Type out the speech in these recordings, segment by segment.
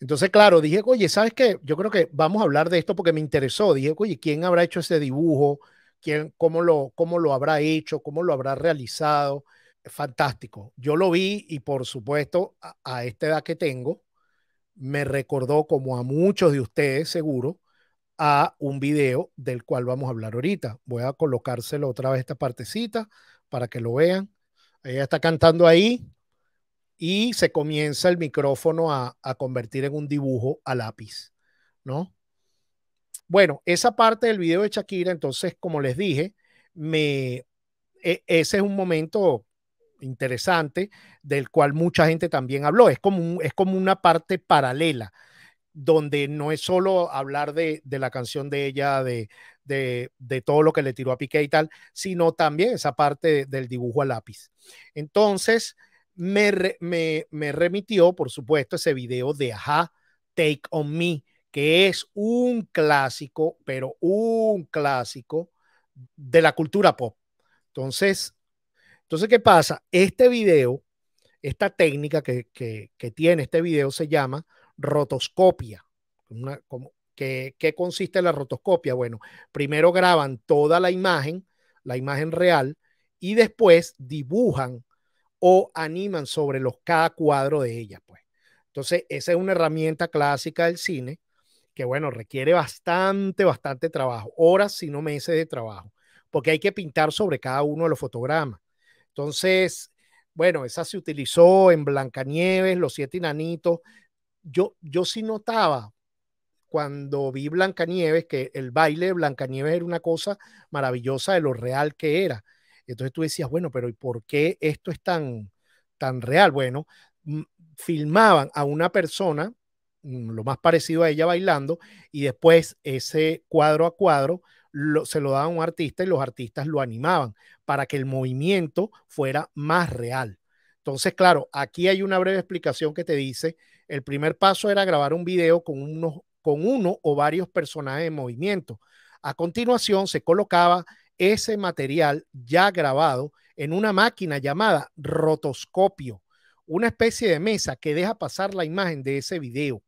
Entonces, claro, dije, oye, ¿sabes qué? Yo creo que vamos a hablar de esto porque me interesó. Dije, oye, ¿quién habrá hecho ese dibujo? ¿Quién, cómo, lo, ¿Cómo lo habrá hecho? ¿Cómo lo habrá realizado? Fantástico. Yo lo vi y por supuesto, a, a esta edad que tengo, me recordó, como a muchos de ustedes seguro, a un video del cual vamos a hablar ahorita. Voy a colocárselo otra vez esta partecita para que lo vean. Ella está cantando ahí y se comienza el micrófono a, convertir en un dibujo a lápiz, ¿no? Bueno, esa parte del video de Shakira, entonces, como les dije, me, e, ese es un momento interesante del cual mucha gente también habló. Es como, es como una parte paralela, donde no es solo hablar de, la canción de ella, de, de, todo lo que le tiró a Piqué y tal, sino también esa parte del dibujo a lápiz. Entonces, me, remitió, por supuesto, ese video de Ajá, Take on Me, que es un clásico, pero un clásico de la cultura pop. Entonces, entonces ¿qué pasa? Este video, esta técnica que, tiene este video se llama rotoscopia. como, ¿qué, ¿Qué consiste la rotoscopia? Bueno, primero graban toda la imagen, la imagen real, y después dibujan o animan sobre los, cada cuadro de ella, pues. Entonces, esa es una herramienta clásica del cine que, bueno, requiere bastante, bastante trabajo, horas, si no meses de trabajo, porque hay que pintar sobre cada uno de los fotogramas. Entonces, bueno, esa se utilizó en Blancanieves, Los Siete Inanitos Yo, yo sí notaba cuando vi Blancanieves que el baile de Blancanieves era una cosa maravillosa de lo real que era entonces tú decías, bueno, pero ¿y por qué esto es tan, tan real? Bueno, mm, filmaban a una persona, mm, lo más parecido a ella bailando, y después ese cuadro a cuadro se lo daban a un artista y los artistas lo animaban para que el movimiento fuera más real. Entonces, claro, aquí hay una breve explicación que te dice, el primer paso era grabar un video con, unos, con uno o varios personajes en movimiento. A continuación se colocaba ese material ya grabado en una máquina llamada rotoscopio, una especie de mesa que deja pasar la imagen de ese video.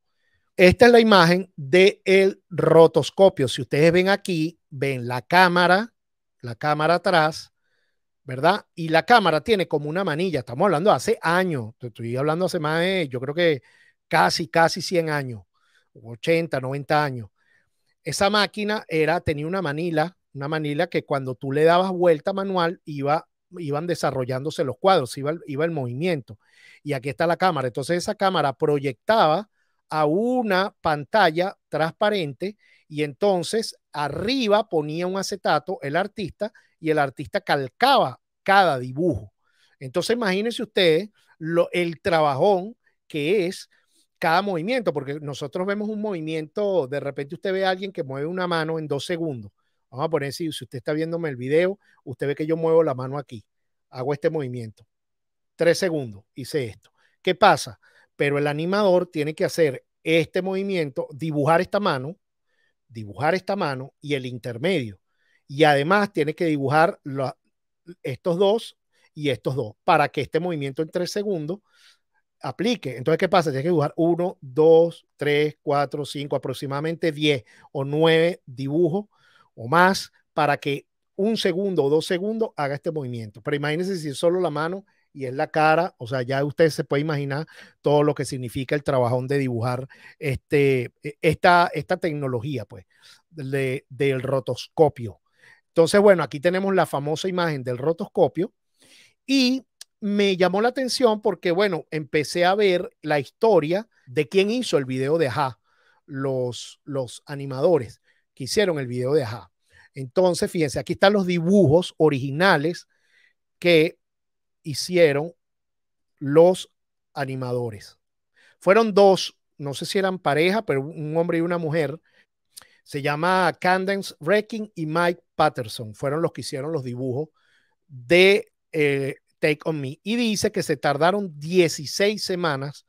Esta es la imagen del el rotoscopio. Si ustedes ven aquí, ven la cámara, la cámara atrás, ¿verdad? Y la cámara tiene como una manilla, estamos hablando hace años, estoy hablando hace más de, yo creo que casi, casi 100 años, 80, 90 años. Esa máquina era, tenía una manila una manila que cuando tú le dabas vuelta manual iba, iban desarrollándose los cuadros, iba, iba el movimiento. Y aquí está la cámara. Entonces esa cámara proyectaba a una pantalla transparente y entonces arriba ponía un acetato el artista y el artista calcaba cada dibujo. Entonces imagínense ustedes lo, el trabajón que es cada movimiento, porque nosotros vemos un movimiento, de repente usted ve a alguien que mueve una mano en dos segundos, Vamos a poner, si, usted está viéndome el video, usted ve que yo muevo la mano aquí, hago este movimiento. Tres segundos, hice esto. ¿Qué pasa? Pero el animador tiene que hacer este movimiento, dibujar esta mano, dibujar esta mano y el intermedio. Y además tiene que dibujar estos dos y estos dos para que este movimiento en tres segundos aplique. Entonces, ¿qué pasa? tiene que dibujar uno dos tres cuatro cinco aproximadamente diez o nueve dibujos o más para que un segundo o dos segundos haga este movimiento. Pero imagínense si es solo la mano y es la cara, o sea, ya usted se puede imaginar todo lo que significa el trabajón de dibujar este, e, esta, esta tecnología, pues, del rotoscopio. Entonces, bueno, aquí tenemos la famosa imagen del rotoscopio y me llamó la atención porque, bueno, empecé a ver la historia de quién hizo el video de Aja, los, los animadores que hicieron el video de Ajá. Entonces, fíjense, aquí están los dibujos originales que hicieron los animadores. Fueron dos, no sé si eran pareja, pero un hombre y una mujer. Se llama Candence Wrecking y Mike Patterson. Fueron los que hicieron los dibujos de eh, Take On Me. Y dice que se tardaron 16 semanas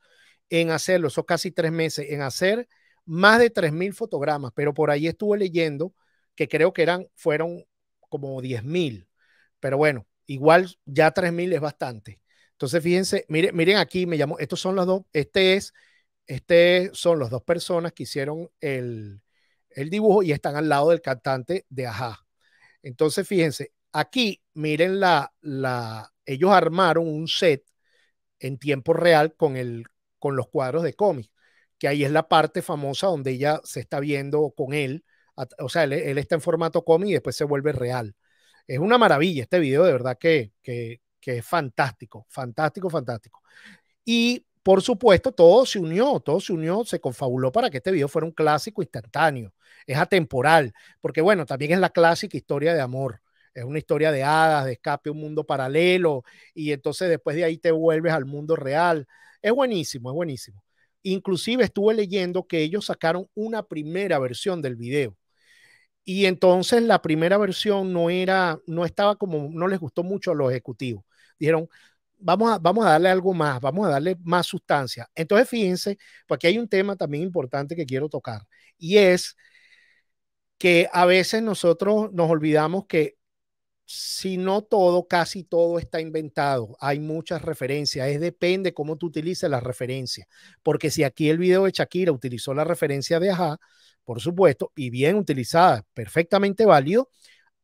en hacerlo, eso casi tres meses, en hacer más de 3.000 fotogramas, pero por ahí estuve leyendo que creo que eran, fueron como 10.000, pero bueno, igual ya 3.000 es bastante. Entonces, fíjense, miren, miren aquí, me llamo, estos son los dos, este es, este son las dos personas que hicieron el, el dibujo y están al lado del cantante de Ajá. Entonces, fíjense, aquí miren la, la, ellos armaron un set en tiempo real con el, con los cuadros de cómic que ahí es la parte famosa donde ella se está viendo con él, o sea, él, está en formato cómic y después se vuelve real. Es una maravilla este video, de verdad que, es fantástico, fantástico, fantástico. Y por supuesto, todo se unió, todo se unió, se confabuló para que este video fuera un clásico instantáneo. Es atemporal, porque bueno, también es la clásica historia de amor. Es una historia de hadas, de escape a un mundo paralelo, y entonces después de ahí te vuelves al mundo real. Es buenísimo, es buenísimo. Inclusive estuve leyendo que ellos sacaron una primera versión del video. Y entonces la primera versión no era, no estaba como, no les gustó mucho a los ejecutivos. Dijeron, vamos a, vamos a darle algo más, vamos a darle más sustancia. Entonces fíjense, porque pues hay un tema también importante que quiero tocar y es que a veces nosotros nos olvidamos que si no todo, casi todo está inventado. Hay muchas referencias. Es depende cómo tú utilices las referencias. Porque si aquí el video de Shakira utilizó la referencia de Ajá, por supuesto, y bien utilizada, perfectamente válido,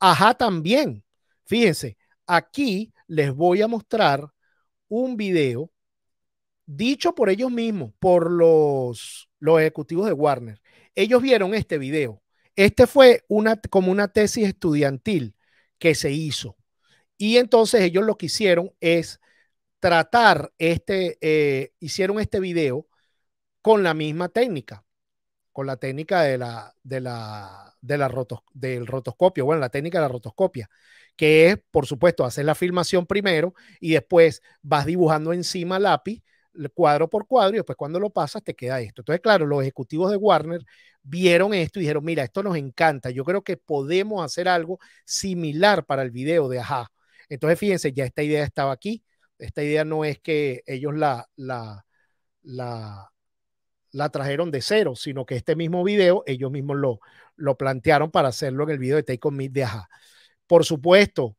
Ajá también. Fíjense, aquí les voy a mostrar un video dicho por ellos mismos, por los, ejecutivos de Warner. Ellos vieron este video. Este fue una, como una tesis estudiantil que se hizo. Y entonces ellos lo que hicieron es tratar este, eh, hicieron este video con la misma técnica, con la técnica de la, de la, de la rotos, del rotoscopio, bueno, la técnica de la rotoscopia, que es, por supuesto, hacer la filmación primero y después vas dibujando encima lápiz cuadro por cuadro y después cuando lo pasas te queda esto. Entonces, claro, los ejecutivos de Warner vieron esto y dijeron, mira, esto nos encanta, yo creo que podemos hacer algo similar para el video de Aja Entonces, fíjense, ya esta idea estaba aquí, esta idea no es que ellos la, la, la, la trajeron de cero, sino que este mismo video ellos mismos lo, lo plantearon para hacerlo en el video de Take On Me de Ajá. Por supuesto,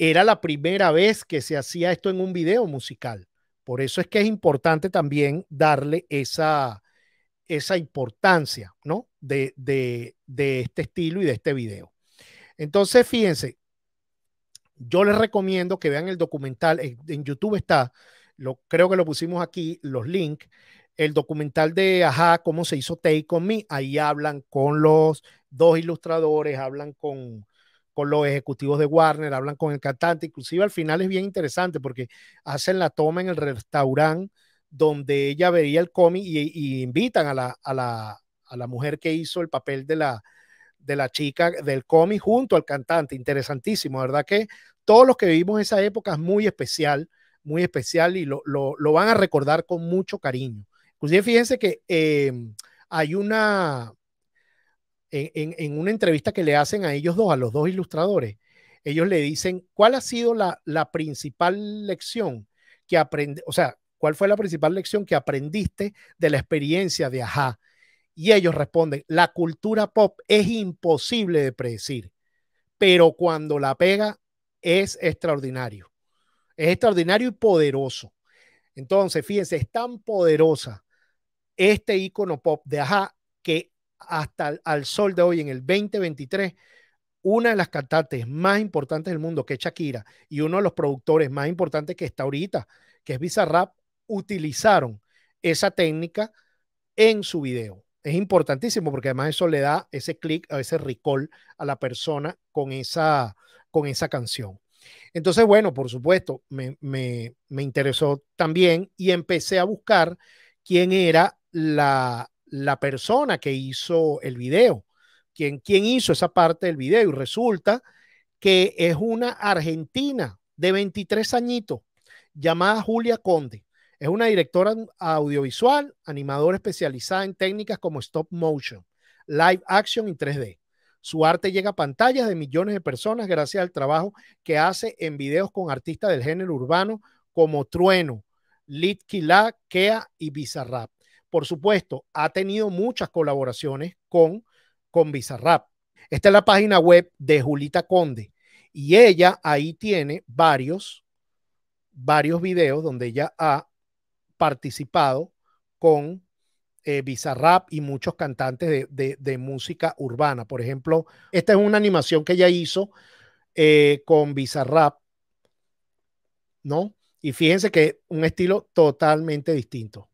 era la primera vez que se hacía esto en un video musical. Por eso es que es importante también darle esa, esa importancia, ¿no? De, de, de este estilo y de este video. Entonces, fíjense, yo les recomiendo que vean el documental, en, YouTube está, lo, creo que lo pusimos aquí, los links, el documental de Ajá, cómo se hizo Take On Me, ahí hablan con los dos ilustradores, hablan con, con los ejecutivos de Warner, hablan con el cantante, inclusive al final es bien interesante porque hacen la toma en el restaurante donde ella veía el cómic y, invitan a la, mujer que hizo el papel de la, de la chica del cómic junto al cantante. Interesantísimo, ¿verdad? Que todos los que vivimos esa época es muy especial, muy especial y lo, van a recordar con mucho cariño. Inclusive fíjense que em, hay una, en, una entrevista que le hacen a ellos dos, a los dos ilustradores, ellos le dicen cuál ha sido la, principal lección que aprende, o sea, cuál fue la principal lección que aprendiste de la experiencia de Aja? Y ellos responden, la cultura pop es imposible de predecir, pero cuando la pega es extraordinario. Es extraordinario y poderoso. Entonces, fíjense, es tan poderosa este icono pop de Aja que hasta al sol de hoy, en el 2023, una de las cantantes más importantes del mundo, que es Shakira, y uno de los productores más importantes que está ahorita, que es Bizarrap, utilizaron esa técnica en su video. Es importantísimo porque además eso le da ese clic, ese recall a la persona con esa, con esa canción. Entonces, bueno, por supuesto, me, me, me interesó también y empecé a buscar quién era la, la persona que hizo el video, quien, quien hizo esa parte del video y resulta que es una argentina de 23 añitos llamada Julia Conde. Es una directora audiovisual, animadora especializada en técnicas como stop motion, live action y 3D. Su arte llega a pantallas de millones de personas gracias al trabajo que hace en videos con artistas del género urbano como Trueno, Lit Kea y Bizarrap. Por supuesto, ha tenido muchas colaboraciones con, con Bizarrap. Esta es la página web de Julita Conde y ella ahí tiene varios, varios videos donde ella ha participado con eh, Bizarrap y muchos cantantes de, música urbana. Por ejemplo, esta es una animación que ella hizo eh, con Bizarrap, ¿no? Y fíjense que un estilo totalmente distinto.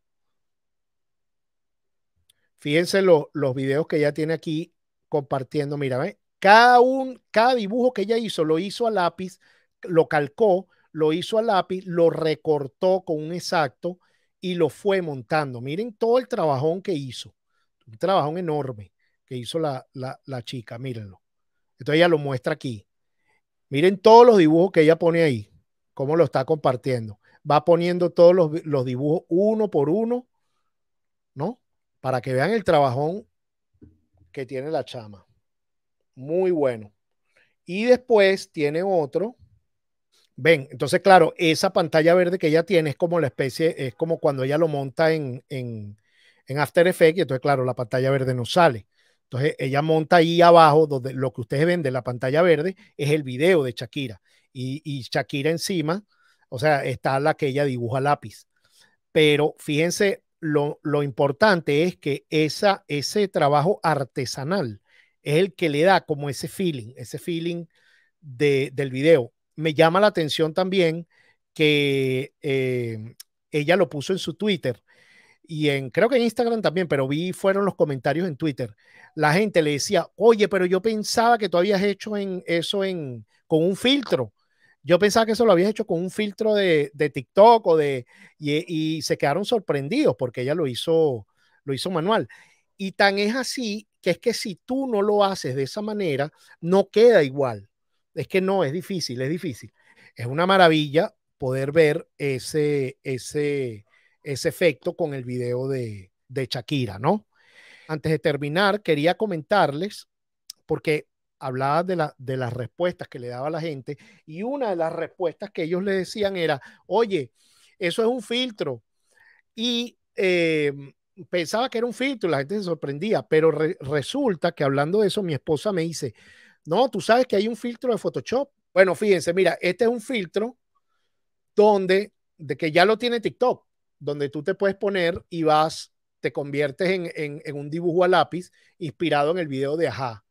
Fíjense los videos que ella tiene aquí compartiendo. Mira, Cada, un, cada dibujo que ella hizo lo hizo a lápiz, lo calcó, lo hizo a lápiz, lo recortó con un exacto y lo fue montando. Miren todo el trabajón que hizo. Un trabajón enorme que hizo la, la, chica. Mírenlo. Entonces ella lo muestra aquí. Miren todos los dibujos que ella pone ahí, cómo lo está compartiendo. Va poniendo todos los dibujos uno por uno, ¿no? para que vean el trabajón que tiene la chama. Muy bueno. Y después tiene otro. Ven, entonces, claro, esa pantalla verde que ella tiene es como la especie, es como cuando ella lo monta en, en, After Effects, y entonces, claro, la pantalla verde no sale. Entonces, ella monta ahí abajo, donde lo que ustedes ven de la pantalla verde es el video de Shakira. Y, y Shakira encima, o sea, está la que ella dibuja lápiz. Pero fíjense lo, importante es que esa, ese trabajo artesanal es el que le da como ese feeling, ese feeling de, del video. Me llama la atención también que eh, ella lo puso en su Twitter y en creo que en Instagram también, pero vi fueron los comentarios en Twitter. La gente le decía, oye, pero yo pensaba que tú habías hecho en eso en con un filtro. Yo pensaba que eso lo habías hecho con un filtro de, TikTok o de. Y, se quedaron sorprendidos porque ella lo hizo, lo hizo manual. Y tan es así que es que si tú no lo haces de esa manera, no queda igual. Es que no, es difícil, es difícil. Es una maravilla poder ver ese, ese, ese efecto con el video de, de Shakira, ¿no? Antes de terminar, quería comentarles, porque hablaba de, las respuestas que le daba la gente y una de las respuestas que ellos le decían era, oye, eso es un filtro. Y eh, pensaba que era un filtro, la gente se sorprendía, pero resulta que hablando de eso, mi esposa me dice, no, tú sabes que hay un filtro de Photoshop. Bueno, fíjense, mira, este es un filtro donde, de que ya lo tiene TikTok, donde tú te puedes poner y vas, te conviertes en, en un dibujo a lápiz inspirado en el video de Ajá.